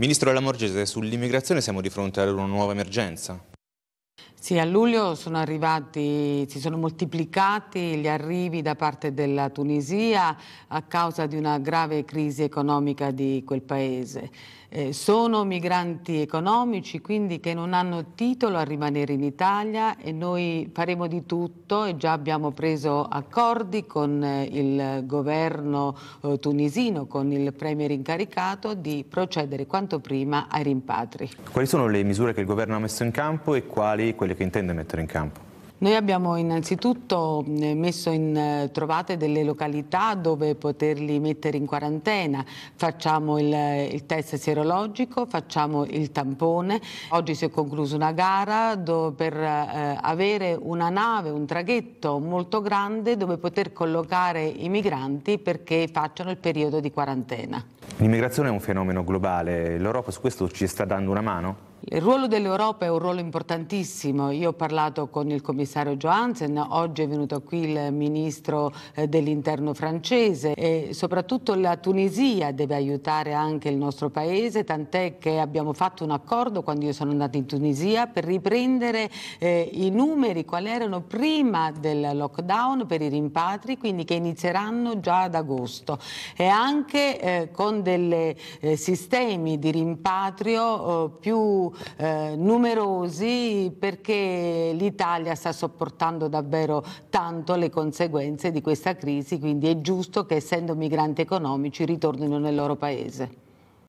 Ministro Lamorgese, sull'immigrazione siamo di fronte ad una nuova emergenza? Sì, a luglio sono arrivati, si sono moltiplicati gli arrivi da parte della Tunisia a causa di una grave crisi economica di quel paese. Eh, sono migranti economici, quindi che non hanno titolo a rimanere in Italia e noi faremo di tutto e già abbiamo preso accordi con eh, il governo eh, tunisino, con il premier incaricato, di procedere quanto prima ai rimpatri. Quali sono le misure che il governo ha messo in campo e quali quelle quelle che intende mettere in campo? Noi abbiamo innanzitutto eh, messo in eh, trovate delle località dove poterli mettere in quarantena, facciamo il, eh, il, test serologico, facciamo il tampone, oggi si è conclusa una gara do, per eh, avere una nave, un traghetto molto grande dove poter collocare i migranti perché facciano il periodo di quarantena. L'immigrazione è un fenomeno globale, l'Europa su questo ci sta dando una mano? Il ruolo dell'Europa è un ruolo importantissimo. Io ho parlato con il commissario Johansen, oggi è venuto qui il ministro eh, dell'interno francese e soprattutto la Tunisia deve aiutare anche il nostro paese, tant'è che abbiamo fatto un accordo quando io sono andata in Tunisia per riprendere eh, i numeri quali erano prima del lockdown per i rimpatri, quindi che inizieranno già ad agosto e anche eh, con dei eh, sistemi di rimpatrio oh, più eh, numerosi perché l'Italia sta sopportando davvero tanto le conseguenze di questa crisi, quindi è giusto che essendo migranti economici ritornino nel loro paese.